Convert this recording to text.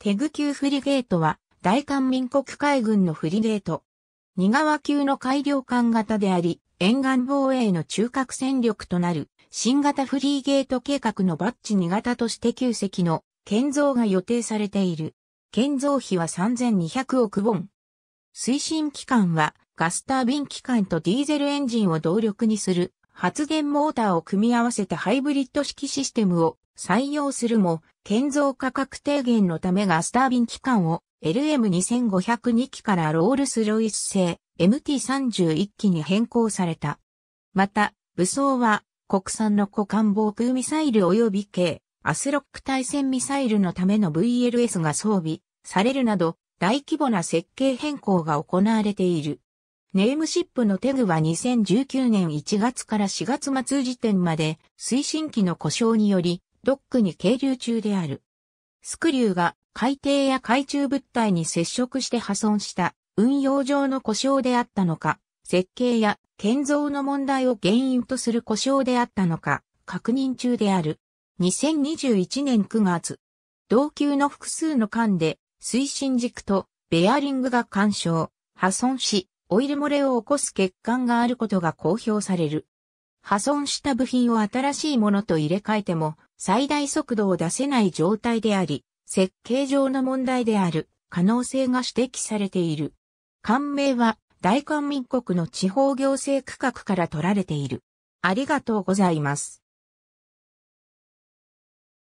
テグ級フリゲートは、大韓民国海軍のフリゲート。二川級の改良艦型であり、沿岸防衛の中核戦力となる、新型フリーゲート計画のバッジ2型として旧石の建造が予定されている。建造費は3200億ウォン。推進機関は、ガスタービン機関とディーゼルエンジンを動力にする、発電モーターを組み合わせたハイブリッド式システムを採用するも、建造価格低減のためガスタービン機関を LM2502 機からロールスロイス製 MT31 機に変更された。また、武装は国産の股間防空ミサイル及び軽アスロック対戦ミサイルのための VLS が装備されるなど大規模な設計変更が行われている。ネームシップのテグは2019年1月から4月末時点まで推進機の故障によりドックに係留中である。スクリューが海底や海中物体に接触して破損した運用上の故障であったのか、設計や建造の問題を原因とする故障であったのか、確認中である。2021年9月、同級の複数の間で推進軸とベアリングが干渉、破損し、オイル漏れを起こす欠陥があることが公表される。破損した部品を新しいものと入れ替えても、最大速度を出せない状態であり、設計上の問題である可能性が指摘されている。官名は大韓民国の地方行政区画から取られている。ありがとうございます。